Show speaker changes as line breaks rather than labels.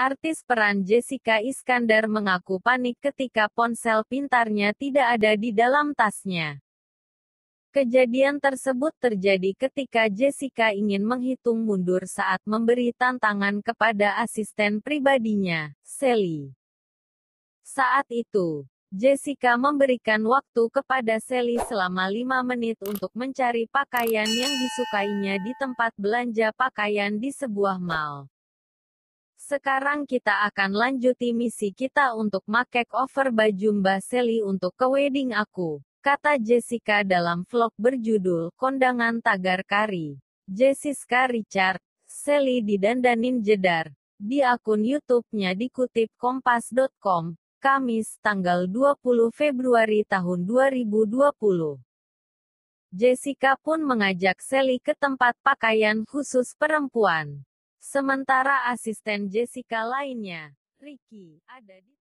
Artis peran Jessica Iskandar mengaku panik ketika ponsel pintarnya tidak ada di dalam tasnya. Kejadian tersebut terjadi ketika Jessica ingin menghitung mundur saat memberi tantangan kepada asisten pribadinya, Sally. Saat itu, Jessica memberikan waktu kepada Sally selama lima menit untuk mencari pakaian yang disukainya di tempat belanja pakaian di sebuah mall. Sekarang kita akan lanjuti misi kita untuk make over baju Mbak Sally untuk ke wedding aku, kata Jessica dalam vlog berjudul Kondangan Tagar Kari. Jessica Richard, Sally didandanin jedar. Di akun YouTube-nya dikutip kompas.com, Kamis tanggal 20 Februari tahun 2020. Jessica pun mengajak Sally ke tempat pakaian khusus perempuan. Sementara asisten Jessica lainnya,
Ricky, ada di